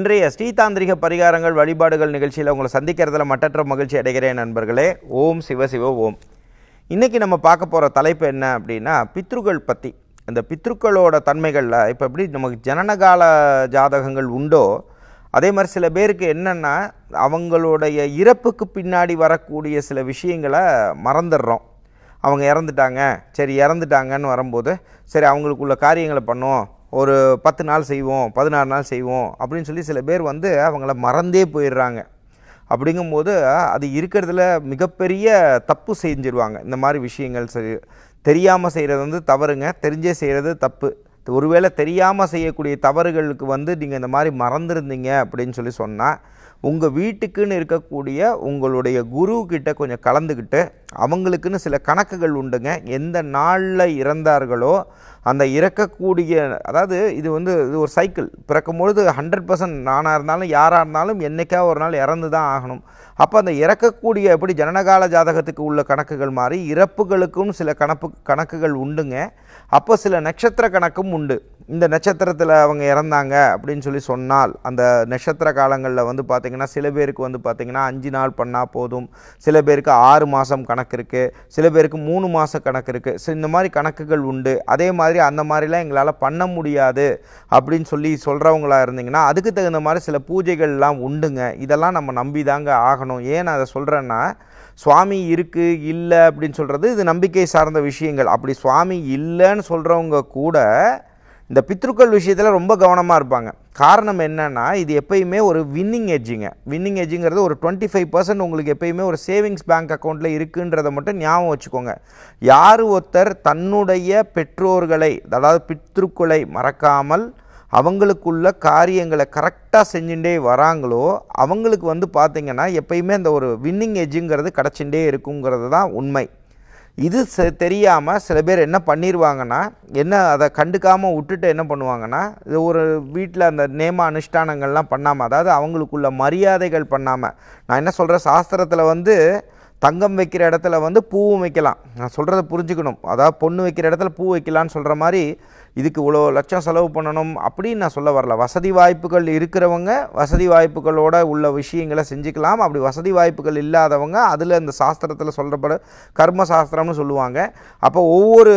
இன்றைய ஸ்ரீதாந்திரிக பரிகாரங்கள் வழிபாடுகள் நிகழ்ச்சியில் உங்களை சந்திக்கிறதுல மட்டற்ற மகிழ்ச்சி அடைகிறேன் நண்பர்களே ஓம் சிவ சிவ ஓம் இன்றைக்கி நம்ம பார்க்க போகிற தலைப்பு என்ன அப்படின்னா பித்ருக்கள் பற்றி அந்த பித்ருக்களோட தன்மைகளில் இப்போ எப்படி நமக்கு ஜனனகால ஜாதகங்கள் உண்டோ அதே மாதிரி சில பேருக்கு என்னென்னா அவங்களுடைய இறப்புக்கு பின்னாடி வரக்கூடிய சில விஷயங்களை மறந்துடுறோம் அவங்க இறந்துட்டாங்க சரி இறந்துட்டாங்கன்னு வரும்போது சரி அவங்களுக்குள்ள காரியங்களை பண்ணுவோம் ஒரு பத்து நாள் செய்வோம் பதினாறு நாள் செய்வோம் அப்படின்னு சொல்லி சில பேர் வந்து அவங்கள மறந்தே போயிடுறாங்க அப்படிங்கும்போது அது இருக்கிறதுல மிகப்பெரிய தப்பு செஞ்சிருவாங்க இந்த மாதிரி விஷயங்கள் சரி தெரியாமல் செய்கிறது வந்து தவறுங்க தெரிஞ்சே செய்கிறது தப்பு ஒருவேளை தெரியாமல் செய்யக்கூடிய தவறுகளுக்கு வந்து நீங்கள் இந்த மாதிரி மறந்துருந்தீங்க அப்படின்னு சொல்லி சொன்னால் உங்கள் வீட்டுக்குன்னு இருக்கக்கூடிய உங்களுடைய குருக்கிட்ட கொஞ்சம் கலந்துக்கிட்டு அவங்களுக்குன்னு சில கணக்குகள் உண்டுங்க எந்த நாளில் இறந்தார்களோ அந்த இறக்கக்கூடிய அதாவது இது வந்து இது ஒரு சைக்கிள் பிறக்கும்பொழுது ஹண்ட்ரட் பர்சன்ட் நானாக இருந்தாலும் யாராக இருந்தாலும் என்றைக்கா ஒரு நாள் இறந்து தான் ஆகணும் அப்போ அந்த இறக்கக்கூடிய எப்படி ஜனனகால ஜாதகத்துக்கு உள்ள கணக்குகள் மாதிரி இறப்புகளுக்கும் சில கணப்பு கணக்குகள் உண்டுங்க அப்போ சில நட்சத்திர கணக்கும் உண்டு இந்த நட்சத்திரத்தில் அவங்க இறந்தாங்க அப்படின்னு சொல்லி சொன்னால் அந்த நட்சத்திர காலங்களில் வந்து பார்த்திங்கன்னா பார்த்திங்கன்னா சில பேருக்கு வந்து பார்த்திங்கன்னா அஞ்சு நாள் பண்ணால் போதும் சில பேருக்கு ஆறு மாதம் கணக்கு இருக்குது சில பேருக்கு மூணு மாத கணக்கு இருக்குது ஸோ இந்த மாதிரி கணக்குகள் உண்டு அதே மாதிரி அந்த மாதிரிலாம் எங்களால் பண்ண முடியாது அப்படின்னு சொல்லி சொல்கிறவங்களா இருந்தீங்கன்னா அதுக்கு தகுந்த மாதிரி சில பூஜைகள்லாம் உண்டுங்க இதெல்லாம் நம்ம நம்பி தாங்க ஆகணும் ஏன் அதை சொல்கிறேன்னா சுவாமி இருக்குது இல்லை அப்படின்னு சொல்கிறது இது நம்பிக்கை சார்ந்த விஷயங்கள் அப்படி சுவாமி இல்லைன்னு சொல்கிறவங்க கூட இந்த பித்ருக்கள் விஷயத்தில் ரொம்ப கவனமாக இருப்பாங்க காரணம் என்னென்னா இது எப்பயுமே ஒரு வின்னிங் எஜ்ஜிங்க வின்னிங் ஏஜிங்கிறது ஒரு டுவெண்ட்டி ஃபைவ் பர்சன்ட் உங்களுக்கு எப்பயுமே ஒரு சேவிங்ஸ் பேங்க் அக்கௌண்ட்டில் இருக்குன்றதை மட்டும் ஞாபகம் வச்சுக்கோங்க யார் ஒருத்தர் தன்னுடைய பெற்றோர்களை அதாவது பித்ருக்களை மறக்காமல் அவங்களுக்குள்ள காரியங்களை கரெக்டாக செஞ்சுட்டே வராங்களோ அவங்களுக்கு வந்து பார்த்திங்கன்னா எப்பயுமே அந்த ஒரு வின்னிங் எஜ்ஜுங்கிறது கிடச்சிட்டே இருக்குங்கிறது தான் உண்மை இது தெரியாமல் சில பேர் என்ன பண்ணிடுவாங்கன்னா என்ன அதை கண்டுக்காமல் விட்டுட்டு என்ன பண்ணுவாங்கன்னா இது ஒரு வீட்டில் அந்த நேம அனுஷ்டானங்கள்லாம் பண்ணாமல் அதாவது அவங்களுக்குள்ள மரியாதைகள் பண்ணாமல் நான் என்ன சொல்கிறேன் சாஸ்திரத்தில் வந்து தங்கம் வைக்கிற இடத்துல வந்து பூவும் வைக்கலாம் நான் சொல்கிறத புரிஞ்சுக்கணும் அதாவது பொண்ணு வைக்கிற இடத்துல பூ வைக்கலான்னு சொல்கிற மாதிரி இதுக்கு இவ்வளோ லட்சம் செலவு பண்ணணும் அப்படின்னு நான் சொல்ல வரல வசதி வாய்ப்புகள் இருக்கிறவங்க வசதி வாய்ப்புகளோட உள்ள விஷயங்களை செஞ்சுக்கலாம் அப்படி வசதி வாய்ப்புகள் இல்லாதவங்க அதில் இந்த சாஸ்திரத்தில் சொல்கிறப்பட கர்ம சாஸ்திரம்னு சொல்லுவாங்க அப்போ ஒவ்வொரு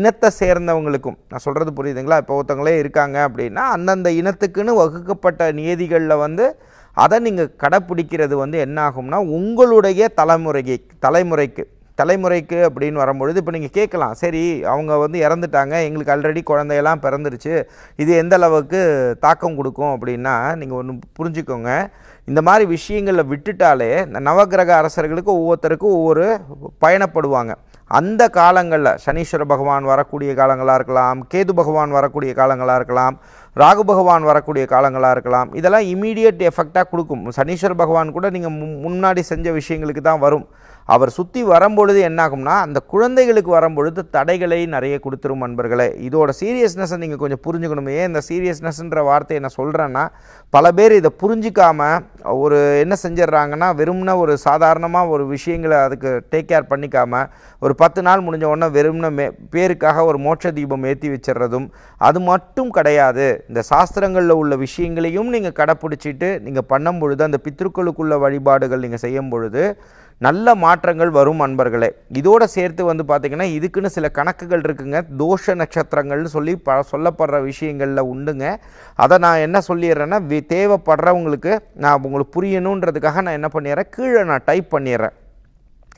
இனத்தை சேர்ந்தவங்களுக்கும் நான் சொல்கிறது புரியுதுங்களா இப்போ ஒருத்தவங்களே இருக்காங்க அப்படின்னா அந்தந்த இனத்துக்குன்னு வகுக்கப்பட்ட நியதிகளில் வந்து அதை நீங்கள் கடைப்பிடிக்கிறது வந்து என்ன ஆகும்னா உங்களுடைய தலைமுறைக்கு தலைமுறைக்கு தலைமுறைக்கு அப்படின்னு வரும்பொழுது இப்போ நீங்கள் கேட்கலாம் சரி அவங்க வந்து இறந்துட்டாங்க எங்களுக்கு ஆல்ரெடி குழந்தையெல்லாம் பிறந்துருச்சு இது எந்த அளவுக்கு தாக்கம் கொடுக்கும் அப்படின்னா நீங்கள் ஒன்று புரிஞ்சுக்கோங்க இந்த மாதிரி விஷயங்களில் விட்டுட்டாலே இந்த நவகிரக அரசர்களுக்கு ஒவ்வொருத்தருக்கும் ஒவ்வொரு பயணப்படுவாங்க அந்த காலங்களில் சனீஸ்வர பகவான் வரக்கூடிய காலங்களாக இருக்கலாம் கேது பகவான் வரக்கூடிய காலங்களாக இருக்கலாம் ராகு பகவான் வரக்கூடிய காலங்களாக இருக்கலாம் இதெல்லாம் இமீடியட் எஃபெக்டாக கொடுக்கும் சனீஸ்வர பகவான் கூட நீங்கள் முன்னாடி செஞ்ச விஷயங்களுக்கு தான் வரும் அவர் சுற்றி வரும்பொழுது என்னாகும்னா அந்த குழந்தைகளுக்கு வரும்பொழுது தடைகளை நிறைய கொடுத்துரும் நண்பர்களே இதோட சீரியஸ்னஸ்ஸை நீங்கள் கொஞ்சம் புரிஞ்சுக்கணும் ஏன் இந்த சீரியஸ்னஸ்ன்ற வார்த்தையை நான் சொல்கிறேன்னா பல பேர் இதை புரிஞ்சிக்காம ஒரு என்ன செஞ்சிடுறாங்கன்னா வெறும்னா ஒரு சாதாரணமாக ஒரு விஷயங்களை அதுக்கு டேக் கேர் பண்ணிக்காமல் ஒரு பத்து நாள் முடிஞ்ச உடனே வெறும்ன மே பேருக்காக ஒரு மோட்ச தீபம் ஏற்றி வச்சிடுறதும் அது மட்டும் கிடையாது இந்த சாஸ்திரங்களில் உள்ள விஷயங்களையும் நீங்கள் கடைப்பிடிச்சிட்டு நீங்கள் பண்ணும் பொழுது அந்த பித்திருக்களுக்குள்ள வழிபாடுகள் நீங்கள் செய்யும் பொழுது நல்ல மாற்றங்கள் வரும் அன்பர்களே இதோடு சேர்த்து வந்து பார்த்திங்கன்னா இதுக்குன்னு சில கணக்குகள் இருக்குங்க தோஷ நட்சத்திரங்கள்னு சொல்லி ப சொல்லப்படுற விஷயங்களில் உண்டுங்க அதை நான் என்ன சொல்லிடுறேன்னா தேவைப்படுறவங்களுக்கு நான் உங்களுக்கு புரியணுன்றதுக்காக நான் என்ன பண்ணிடுறேன் கீழே நான் டைப் பண்ணிடுறேன்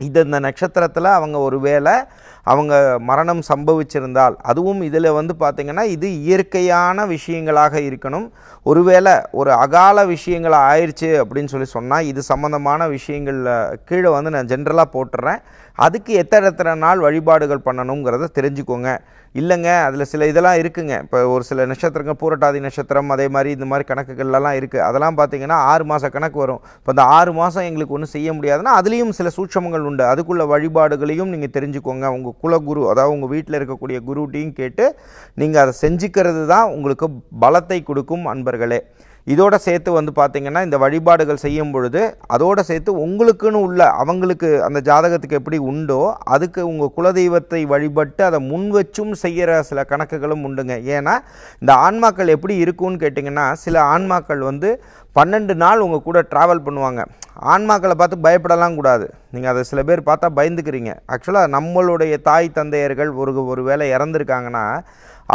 இது இந்த நட்சத்திரத்தில் அவங்க ஒரு வேலை அவங்க மரணம் சம்பவிச்சிருந்தால் அதுவும் இதில் வந்து பார்த்திங்கன்னா இது இயற்கையான விஷயங்களாக இருக்கணும் ஒருவேளை ஒரு அகால விஷயங்கள் ஆயிடுச்சு அப்படின்னு சொல்லி சொன்னால் இது சம்மந்தமான விஷயங்களில் கீழே வந்து நான் ஜென்ரலாக போட்டுறேன் அதுக்கு எத்தனை எத்தனை நாள் வழிபாடுகள் பண்ணணுங்கிறத தெரிஞ்சுக்கோங்க இல்லைங்க அதில் சில இதெல்லாம் இருக்குங்க இப்போ ஒரு சில நட்சத்திரங்கள் பூரட்டாதி நட்சத்திரம் அதே மாதிரி இந்த மாதிரி கணக்குகள்லாம் இருக்குது அதெல்லாம் பார்த்திங்கன்னா ஆறு மாத கணக்கு வரும் இப்போ அந்த ஆறு மாதம் எங்களுக்கு ஒன்றும் செய்ய முடியாதுன்னா அதுலேயும் சில சூட்சமங்கள் உண்டு அதுக்குள்ள வழிபாடுகளையும் நீங்கள் தெரிஞ்சுக்கோங்க உங்கள் உங்கள் குலகுரு அதாவது உங்கள் வீட்டில் இருக்கக்கூடிய குருட்டையும் கேட்டு நீங்கள் அதை செஞ்சுக்கிறது தான் உங்களுக்கு பலத்தை கொடுக்கும் அன்பர்களே இதோட சேர்த்து வந்து பார்த்திங்கன்னா இந்த வழிபாடுகள் செய்யும் பொழுது அதோடு சேர்த்து உங்களுக்குன்னு உள்ள அவங்களுக்கு அந்த ஜாதகத்துக்கு எப்படி உண்டோ அதுக்கு உங்கள் குலதெய்வத்தை வழிபட்டு அதை முன் வச்சும் செய்கிற சில கணக்குகளும் உண்டுங்க ஏன்னா இந்த ஆன்மாக்கள் எப்படி இருக்கும்னு கேட்டிங்கன்னா சில ஆன்மாக்கள் வந்து பன்னெண்டு நாள் உங்கள் கூட ட்ராவல் பண்ணுவாங்க ஆன்மாக்களை பார்த்து பயப்படலாம் கூடாது நீங்கள் அதை சில பேர் பார்த்தா பயந்துக்கிறீங்க ஆக்சுவலாக நம்மளுடைய தாய் தந்தையர்கள் ஒரு ஒரு வேளை இறந்துருக்காங்கன்னா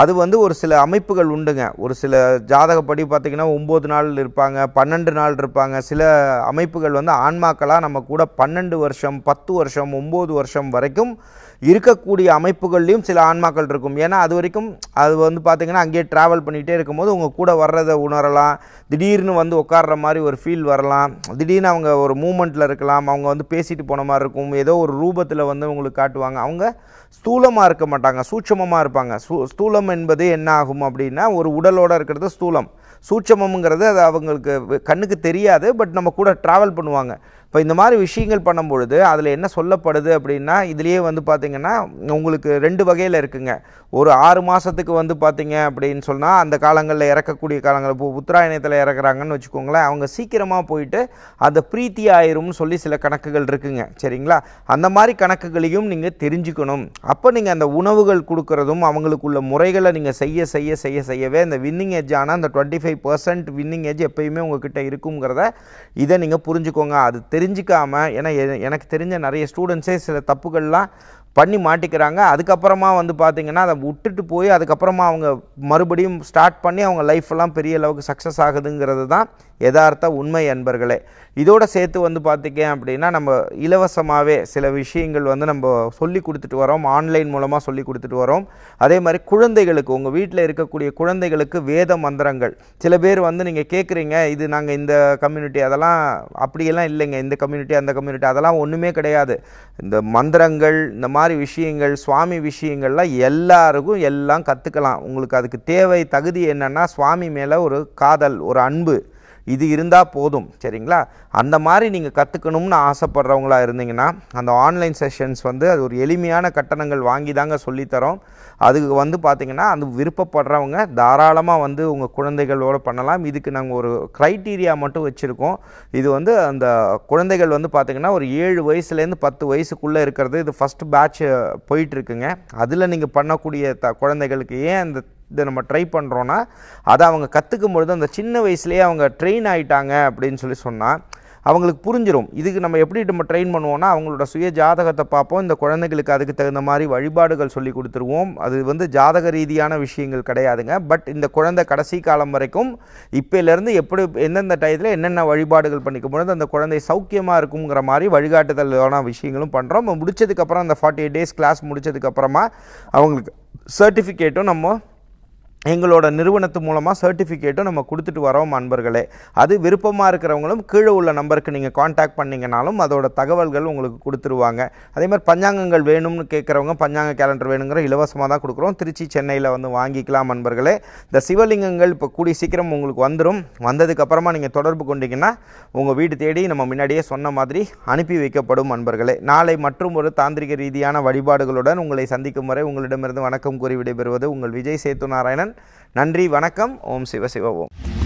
அது வந்து ஒரு சில அமைப்புகள் உண்டுங்க ஒரு சில ஜாதகப்படி பார்த்திங்கன்னா ஒம்பது நாள் இருப்பாங்க பன்னெண்டு நாள் இருப்பாங்க சில அமைப்புகள் வந்து ஆன்மாக்களாக நம்ம கூட பன்னெண்டு வருஷம் பத்து வருஷம் ஒம்பது வருஷம் வரைக்கும் இருக்கக்கூடிய அமைப்புகள்லேயும் சில ஆன்மாக்கள் இருக்கும் ஏன்னா அது வரைக்கும் அது வந்து பார்த்திங்கன்னா அங்கேயே ட்ராவல் பண்ணிகிட்டே இருக்கும்போது உங்கள் கூட வர்றதை உணரலாம் திடீர்னு வந்து உட்கார்ற மாதிரி ஒரு ஃபீல் வரலாம் திடீர்னு அவங்க ஒரு மூமெண்ட்டில் இருக்கலாம் அவங்க வந்து பேசிட்டு போன மாதிரி இருக்கும் ஏதோ ஒரு ரூபத்தில் வந்து உங்களுக்கு காட்டுவாங்க அவங்க ஸ்தூலமாக இருக்க மாட்டாங்க சூட்சமமாக இருப்பாங்க ஸ்தூலம் என்பது என்ன ஆகும் அப்படின்னா ஒரு உடலோடு இருக்கிறது ஸ்தூலம் சூட்சமங்கிறது அது அவங்களுக்கு கண்ணுக்கு தெரியாது பட் நம்ம கூட ட்ராவல் பண்ணுவாங்க இப்போ இந்த மாதிரி விஷயங்கள் பண்ணும்பொழுது அதில் என்ன சொல்லப்படுது அப்படின்னா இதுலேயே வந்து பார்த்திங்கன்னா உங்களுக்கு ரெண்டு வகையில் இருக்குங்க ஒரு ஆறு மாதத்துக்கு வந்து பார்த்திங்க அப்படின்னு சொன்னால் அந்த காலங்களில் இறக்கக்கூடிய காலங்கள் இப்போ உத்தராயணத்தில் இறக்குறாங்கன்னு வச்சுக்கோங்களேன் அவங்க சீக்கிரமாக போயிட்டு அந்த பிரீத்தி ஆயிரும்னு சொல்லி சில கணக்குகள் இருக்குங்க சரிங்களா அந்த மாதிரி கணக்குகளையும் நீங்கள் தெரிஞ்சுக்கணும் அப்போ நீங்கள் அந்த உணவுகள் கொடுக்குறதும் அவங்களுக்குள்ள முறைகளை நீங்கள் செய்ய செய்ய செய்ய செய்யவே இந்த வின்னிங் எஜ் ஆனால் அந்த twenty five percent winning edge எப்போயுமே உங்ககிட்ட இருக்குங்கிறத இதை நீங்கள் புரிஞ்சுக்கோங்க அது தெரிஞ்சுக்காமல் ஏன்னா எனக்கு தெரிஞ்ச நிறைய ஸ்டூடெண்ட்ஸே சில தப்புகள்லாம் பண்ணி மாட்டிக்கிறாங்க அதுக்கப்புறமா வந்து பார்த்திங்கன்னா அதை விட்டுட்டு போய் அதுக்கப்புறமா அவங்க மறுபடியும் ஸ்டார்ட் பண்ணி அவங்க லைஃப்பெல்லாம் பெரிய அளவுக்கு சக்ஸஸ் ஆகுதுங்கிறது தான் யதார்த்த உண்மை என்பர்களே இதோடு சேர்த்து வந்து பார்த்திங்க அப்படின்னா நம்ம இலவசமாகவே சில விஷயங்கள் வந்து நம்ம சொல்லி கொடுத்துட்டு வரோம் ஆன்லைன் மூலமாக சொல்லி கொடுத்துட்டு வரோம் அதே மாதிரி குழந்தைகளுக்கு உங்கள் வீட்டில் இருக்கக்கூடிய குழந்தைகளுக்கு வேத மந்திரங்கள் சில பேர் வந்து நீங்கள் கேட்குறீங்க இது நாங்கள் இந்த கம்யூனிட்டி அதெல்லாம் அப்படியெல்லாம் இல்லைங்க இந்த கம்யூனிட்டி அந்த கம்யூனிட்டி அதெல்லாம் ஒன்றுமே கிடையாது இந்த மந்திரங்கள் இந்த மாதிரி மாதிரி விஷயங்கள் சுவாமி விஷயங்கள்லாம் எல்லாருக்கும் எல்லாம் கற்றுக்கலாம் உங்களுக்கு அதுக்கு தேவை தகுதி என்னென்னா சுவாமி மேலே ஒரு காதல் ஒரு அன்பு இது இருந்தால் போதும் சரிங்களா அந்த மாதிரி நீங்கள் கற்றுக்கணும்னு ஆசைப்படுறவங்களாக இருந்தீங்கன்னா அந்த ஆன்லைன் செஷன்ஸ் வந்து அது ஒரு எளிமையான கட்டணங்கள் வாங்கி தாங்க சொல்லித்தரோம் அதுக்கு வந்து பார்த்திங்கன்னா அந்த விருப்பப்படுறவங்க தாராளமாக வந்து உங்கள் குழந்தைகளோடு பண்ணலாம் இதுக்கு நாங்கள் ஒரு க்ரைட்டீரியா மட்டும் வச்சுருக்கோம் இது வந்து அந்த குழந்தைகள் வந்து பார்த்திங்கன்னா ஒரு ஏழு வயசுலேருந்து பத்து வயசுக்குள்ளே இருக்கிறது இது ஃபஸ்ட் பேட்ச் போயிட்டுருக்குங்க அதில் நீங்கள் பண்ணக்கூடிய த குழந்தைகளுக்கு ஏன் அந்த இதை நம்ம ட்ரை பண்ணுறோன்னா அதை அவங்க கற்றுக்கும் பொழுது அந்த சின்ன வயசுலேயே அவங்க ட்ரெயின் ஆகிட்டாங்க அப்படின்னு சொல்லி சொன்னால் அவங்களுக்கு புரிஞ்சிடும் இதுக்கு நம்ம எப்படி நம்ம ட்ரெயின் பண்ணுவோம்னா அவங்களோட சுய ஜாதகத்தை பார்ப்போம் இந்த குழந்தைகளுக்கு அதுக்கு தகுந்த மாதிரி வழிபாடுகள் சொல்லி கொடுத்துருவோம் அது வந்து ஜாதக ரீதியான விஷயங்கள் கிடையாதுங்க பட் இந்த குழந்தை கடைசி காலம் வரைக்கும் இப்போலேருந்து எப்படி எந்தெந்த டயத்தில் என்னென்ன வழிபாடுகள் பண்ணிக்கும் பொழுது அந்த குழந்தை சௌக்கியமாக இருக்குங்கிற மாதிரி வழிகாட்டுதலான விஷயங்களும் பண்ணுறோம் முடிச்சதுக்கப்புறம் அந்த ஃபார்ட்டி எயிட் டேஸ் கிளாஸ் முடிச்சதுக்கப்புறமா அவங்களுக்கு சர்டிஃபிகேட்டும் நம்ம எங்களோட நிறுவனத்து மூலமாக சர்டிஃபிகேட்டும் நம்ம கொடுத்துட்டு வரோம் அன்பர்களே அது விருப்பமாக இருக்கிறவங்களும் கீழே உள்ள நம்பருக்கு நீங்கள் காண்டாக்ட் பண்ணிங்கனாலும் அதோட தகவல்கள் உங்களுக்கு கொடுத்துருவாங்க அதே மாதிரி பஞ்சாங்கங்கள் வேணும்னு கேட்குறவங்க பஞ்சாங்க கேலண்டர் வேணுங்கிற இலவசமாக தான் கொடுக்குறோம் திருச்சி சென்னையில் வந்து வாங்கிக்கலாம் அன்பர்களே இந்த சிவலிங்கங்கள் இப்போ கூடி சீக்கிரம் உங்களுக்கு வந்துடும் வந்ததுக்கப்புறமா நீங்கள் தொடர்பு கொண்டீங்கன்னா உங்கள் வீடு தேடி நம்ம முன்னாடியே சொன்ன மாதிரி அனுப்பி வைக்கப்படும் அன்பர்களே நாளை மற்றும் ஒரு தாந்திரிக ரீதியான வழிபாடுகளுடன் உங்களை சந்திக்கும் வரை உங்களிடமிருந்து வணக்கம் கூறி விடைபெறுவது உங்கள் விஜய் சேத்து நாராயணன் நன்றி வணக்கம் ஓம் சிவ சிவ ஓம்